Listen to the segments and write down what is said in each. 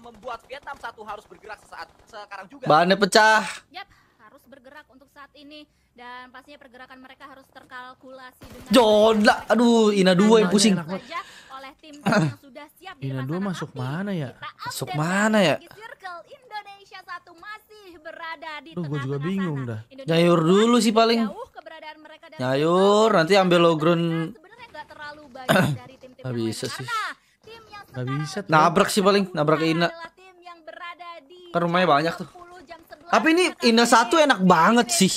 membuat Vietnam satu harus bergerak sesaat sekarang juga. Bahannya pecah. Yap, harus bergerak untuk saat ini dan pastinya pergerakan mereka harus terkalkulasi dengan Jodla. aduh Ina dua yang pusing. oleh tim yang sudah siap Ina dua masuk mana ya? Masuk mana ya? Indonesia satu masih berada di Duh, tengah juga bingung dah. Nyayur dulu sih paling. Nyayur, nanti ambil low ground. Sebenarnya terlalu dari tim-tim. Bisa sih. Karena Gak bisa tuh. Nabrak sih paling, nabrak Ina. Kan rumahnya banyak tuh. Tapi ini Ina satu enak banget sih.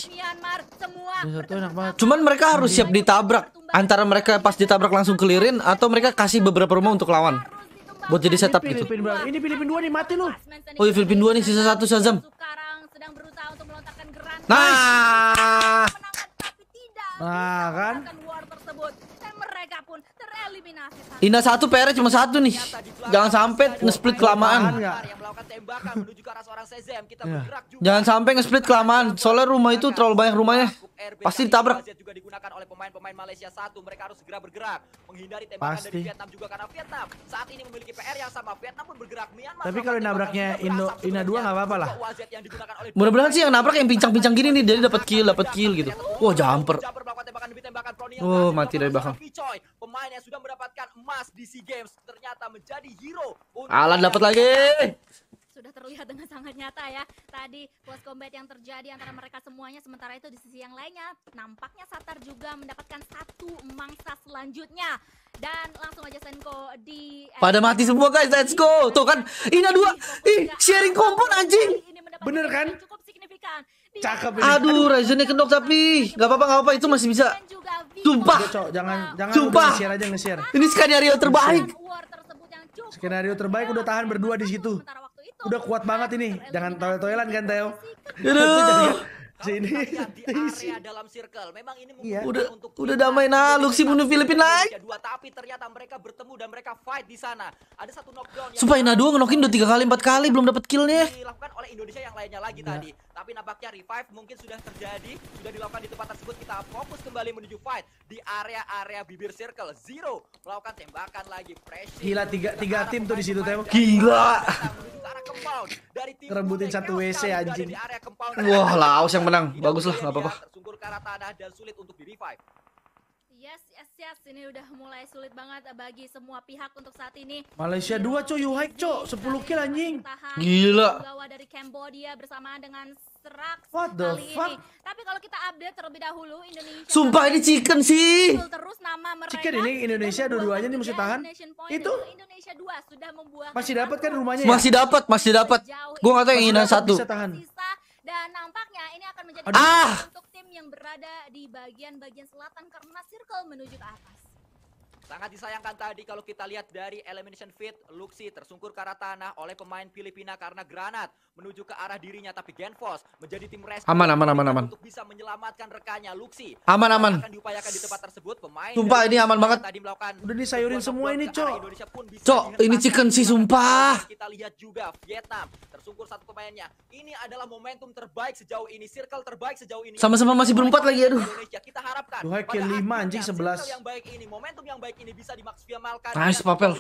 Cuman mereka harus siap ditabrak. Antara mereka pas ditabrak langsung kelirin atau mereka kasih beberapa rumah untuk lawan. Buat jadi setup gitu. ini Filipin 2 nih mati lu. Oh, iya Filipin 2 nih sisa satu Shazam. Nah. Nah kan. Ina satu, PR cuma satu nih. Jangan sampai nge-split kelamaan. Iya. Iya. Jangan sampai nge-split kelamaan. Soalnya rumah itu terlalu banyak rumahnya. Pasti ditabrak. Pasti. Tapi kalau nabraknya Indo Ina 2 nggak apa-apa lah. Mudah-mudahan sih yang nabrak yang pincang-pincang gini nih, jadi dapat kill, dapat kill gitu. Wah, jumper tembakan Prony oh, yang oh, mati dari belakang. Coy, pemain yang sudah mendapatkan emas di SEA Games ternyata menjadi hero. Alan dapat lagi. Sudah terlihat dengan sangat nyata ya. Tadi close combat yang terjadi antara mereka semuanya sementara itu di sisi yang lainnya nampaknya Satar juga mendapatkan satu mangsa selanjutnya dan langsung aja Senko di eh, Pada mati semua guys, let's go. Tuh kan, ini dua. Ih, sharing kompon anjing. Bener kan? Cakep ini. Aduh, Ryzennya kendok tapi nggak apa-apa nggak apa itu masih bisa. Sumpah. jangan jangan Sumpah. share aja nge-share. Ini skenario terbaik. Skenario terbaik udah tahan berdua di situ. Udah kuat banget ini. Jangan toilet toilet kan, Teo. Aduh. Sini. Area dalam circle. Memang ini iya. mungkin iya. udah untuk udah damai nah Luxi bunuh Filipin naik. Dua tapi ternyata mereka bertemu dan mereka fight di sana. Ada satu knockdown Sumpah Supaya ngenokin udah tiga kali empat kali belum dapat killnya. Dilakukan oleh Indonesia yang lainnya lagi iya. tadi. Tapi nampaknya revive mungkin sudah terjadi, sudah dilakukan di tempat tersebut. Kita fokus kembali menuju fight di area-area bibir circle. Zero melakukan tembakan lagi. Pressure. Gila tiga tiga tim tuh di situ tembak. Gila. Rebutin satu WC anjing. Wah, Laos yang menang. Bagus lah, nggak apa-apa. Tersungkur karena tanah dan sulit untuk di revive. Yes, yes, yes. Ini udah mulai sulit banget bagi semua pihak untuk saat ini. Malaysia 2, cuy. You hike, iya, sepuluh 10 kill iya. anjing. Gila. Bawa dari Cambodia bersama dengan Serak What the kali fuck? ini. Tapi kalau kita update terlebih dahulu Indonesia Sumpah ini chicken sih. Terus nama mereka. Chicken ini Indonesia dua-duanya nih mesti tahan. Itu Indonesia 2 sudah membuat Masih dapat kan rumahnya? Ya? Masih dapat, masih dapat. Gue enggak tahu yang ini satu. tahan. dan nampaknya ini akan menjadi ah! untuk yang berada di bagian bagian selatan karena circle menuju ke atas. Sangat disayangkan tadi kalau kita lihat dari elimination fit Luxi tersungkur ke arah tanah oleh pemain Filipina karena granat menuju ke arah dirinya tapi Genfos menjadi tim rescue aman aman aman aman untuk bisa menyelamatkan rekannya Luxi. Aman aman. Akan diupayakan di tempat tersebut pemain Sumpah ini aman banget. Tadi melakukan udah disayurin semua ini, Cok. Cok, ini chicken sih sumpah. Kita lihat juga Vietnam tersungkur satu pemainnya. Ini adalah momentum terbaik sejauh ini, circle terbaik sejauh ini. Sama-sama masih berempat lagi aduh. Indonesia kita harapkan. Duhai kelima anjing 11. Yang baik ini, momentum yang baik baik ini bisa dimaksimalkan. Nice, Papel.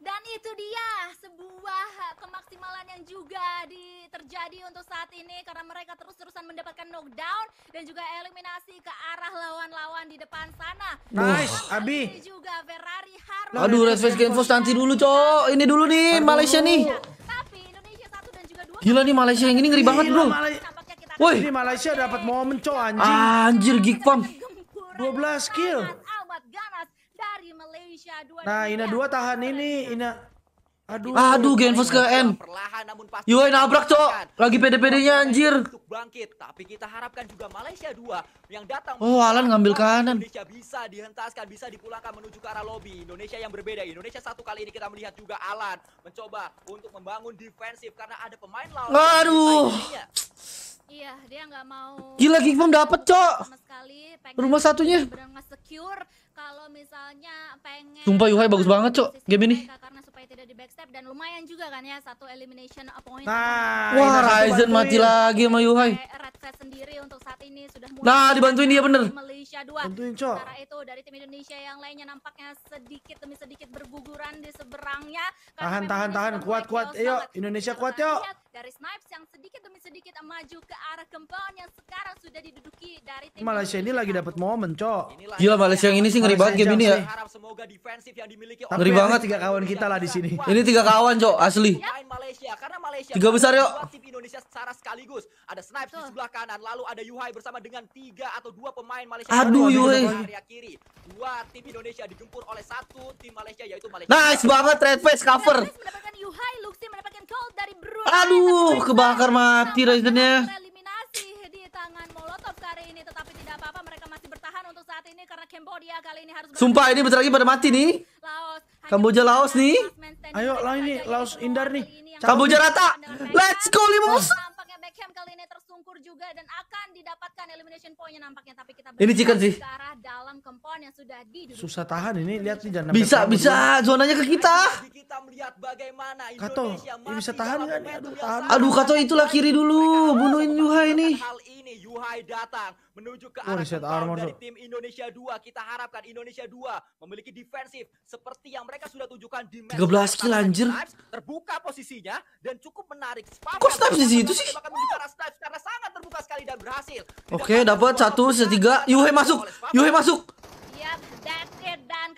Dan itu dia sebuah kemaksimalan yang juga di, terjadi untuk saat ini karena mereka terus-terusan mendapatkan knockdown dan juga eliminasi ke arah lawan-lawan di depan sana. Nice, Abi. juga Ferrari harus Aduh, Red Face Game Force nanti dulu, Cok. Ini dulu nih Aduh. Malaysia nih. Iya, tapi Indonesia satu dan juga dua. Gila nih Malaysia yang ini ngeri Gila, banget, iya, Bro. Woi, ini Malaysia dapat momen, Cok, anjing. Anjir, Geek Pump. 12 kill. Nah, Ina dua nah, ya. tahan ini, Ina Aduh, Aduh Genfos ke N. Yoi nabrak, Cok. Lagi pd pd anjir. Bangkit, tapi kita harapkan juga Malaysia 2 yang datang Oh, Alan ngambil kanan. Indonesia bisa dihentaskan, bisa dipulangkan menuju ke arah lobi. Indonesia yang berbeda. Indonesia satu kali ini kita melihat juga Alan mencoba untuk membangun defensif karena ada pemain lawan. Aduh. Iya, dia nggak mau. Gila Gigmam dapat, Cok. Rumah satunya. secure kalau misalnya pengen Sumpah Yuhai bagus banget, Cok. Game ini step dan lumayan juga kan ya satu elimination point. Nah, wah Ryzen mati lagi sama Yuhai. Red sendiri untuk saat ini sudah mulai. Nah, dibantuin dia bener. Malaysia 2. Bantuin, co Sementara itu dari tim Indonesia yang lainnya nampaknya sedikit demi sedikit berguguran di seberangnya. Tahan, tahan, tahan, kuat, kuat. Ayo, Indonesia kuat, yuk. Dari Snipes yang sedikit maju ke arah compound yang sekarang sudah diduduki dari tim Malaysia ini lagi dapat momen, Cok. Gila Malaysia yang ini sih ngeri banget game ini ya. Harap semoga defensif yang dimiliki ngeri banget tiga kawan kita lah di sini. Ini tiga kawan, Cok, asli. Tiga besar yuk. Malaysia secara sekaligus. Ada Snipes Betul. di sebelah kanan, lalu ada Yuhai bersama dengan tiga atau dua pemain Malaysia. Aduh Yuhai. Area kiri. Dua tim Indonesia digempur oleh satu tim Malaysia yaitu Malaysia. Nice banget red face cover. mendapatkan Yuhai, Luxi mendapatkan gold dari Bruno. Aduh, kebakar mati Ryzennya. Eliminasi di tangan Molotov kali ini tetapi tidak apa-apa mereka masih bertahan untuk saat ini karena Cambodia kali ini harus Sumpah ini bentar lagi pada mati nih. Laos. Kamboja Laos nih. Ayo lah ini Laos Indar nih. Kamboja rata. Let's go Limus. Nampaknya Beckham kali ini tersungkur juga dan akan didapatkan elimination pointnya nampaknya tapi kita Ini chicken sih. Susah tahan ini lihat nih jangan Bisa bisa zonanya ke kita. Nah, kita melihat bagaimana Kato, ini bisa tahan kan? Aduh, tahan. Aduh Kato itulah kiri dulu, bunuhin Yuhai nih. Hal ini Yuhai datang menuju ke oh, arah oh, dari tim Indonesia 2. Kita harapkan Indonesia 2 memiliki defensif seperti yang mereka sudah tunjukkan di match 13 kill anjir. Terbuka posisinya dan cukup menarik. Kok Snipes di situ sih? Oke, dapat satu setiga. Yuhai masuk. Yuhai masuk.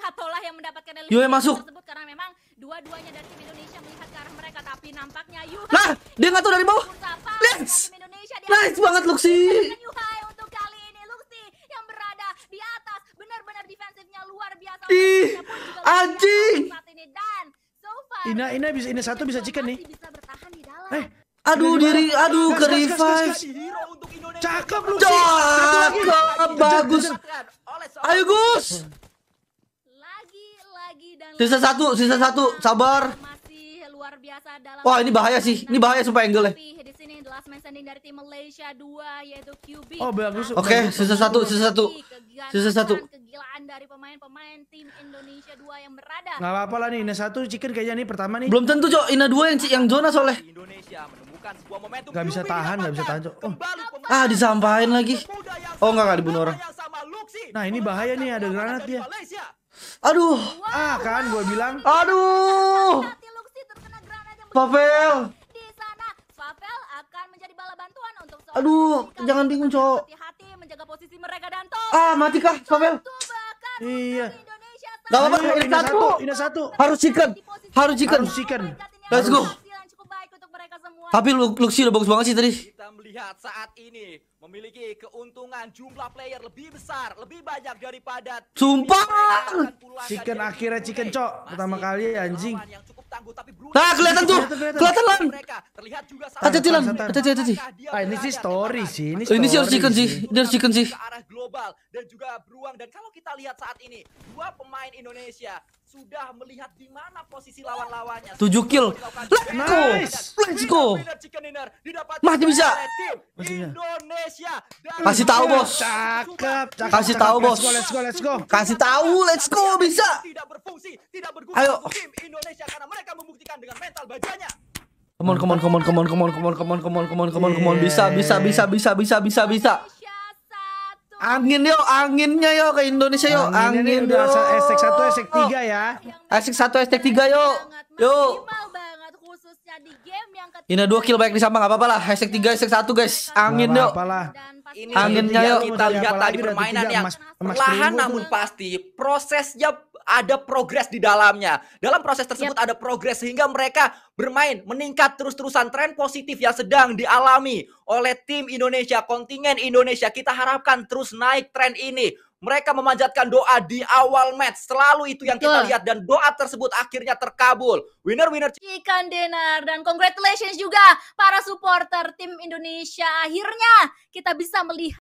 Katolah yang mendapatkan eliminasi masuk. tersebut karena memang dua-duanya dari tim Indonesia melihat ke arah mereka tapi nampaknya Yuhai Lah, dia nggak tahu dari bawah. Let's. Nice banget Luxi. untuk kali ini Luxi yang berada di atas benar-benar defensifnya luar biasa. Ih, anjing. Ini dan so far Ina Ina bisa Ina satu bisa chicken nih. Bisa bertahan di dalam. Eh, aduh diri aduh ke revive. Cakep lu. Cakep bagus. Ayo Gus. Sisa satu, sisa satu, sabar. Masih luar biasa dalam Wah, ini bahaya sih. Ini bahaya sumpah angle ya. Oh, bagus. Nah, Oke, okay, sisa satu, sisa satu. Sisa satu. Kegilaan dari apa-apa lah nih, ini satu chicken kayaknya nih pertama nih. Belum tentu, Cok. ini dua yang yang zona soalnya. Gak bisa tahan, gak bisa tahan, Cok. Oh. Ah, disampaikan lagi. Oh, nggak nggak dibunuh orang. Nah, ini bahaya nih ada granat dia. Aduh. Wow. Ah kan gue bilang. Aduh. Pavel. Di sana, Pavel akan menjadi bala bantuan untuk Aduh, jangan bingung, cowok. hati menjaga posisi mereka dan top. Ah, mati kah, Pavel? Iya. Gak apa-apa, ini satu. Ini satu. Harus chicken. Harus chicken. Harus chicken. Let's go. Tapi Luxi udah bagus banget sih tadi terlihat saat ini memiliki keuntungan jumlah player lebih besar, lebih banyak daripada Sumpah. Chicken akhirnya chicken cok pertama kali anjing. Nah, kelihatan tuh. Kelihatan lan. Terlihat juga Ada hati Ada hati Ah, ini sih story sih, ini Ini sih harus chicken sih. Ini harus chicken sih. Global dan juga beruang dan kalau kita lihat saat ini dua pemain Indonesia sudah melihat di mana posisi lawan-lawannya. 7 kill. Let's go. Let's go. Masih bisa. Indonesia. Kasih tahu bos. Kasih tahu bos. Let's go, let's go. Kasih tahu, let's go bisa. Tidak berfungsi, tidak berguna Ayo. tim Indonesia karena mereka membuktikan dengan mental bajanya. Come on, come on, come on, come on, come on, come on, come on, come on, come on, come on, bisa, bisa, bisa, bisa, bisa, bisa, bisa. Angin yo, anginnya yo ke Indonesia yo, angin, yo. esek 1 esek 3 ya. Esek 1 esek 3 yo. Yo. Ini dua kill baik di sama apa-apa lah. Hashtag tiga, esek satu guys. Angin yo. anginnya yo. Kita lihat tadi permainan yang perlahan namun pasti prosesnya ada progres di dalamnya. Dalam proses tersebut yep. ada progres sehingga mereka bermain meningkat terus-terusan tren positif yang sedang dialami oleh tim Indonesia, kontingen Indonesia. Kita harapkan terus naik tren ini. Mereka memanjatkan doa di awal match. Selalu itu yang kita lihat dan doa tersebut akhirnya terkabul. Winner winner chicken dinner dan congratulations juga para supporter tim Indonesia. Akhirnya kita bisa melihat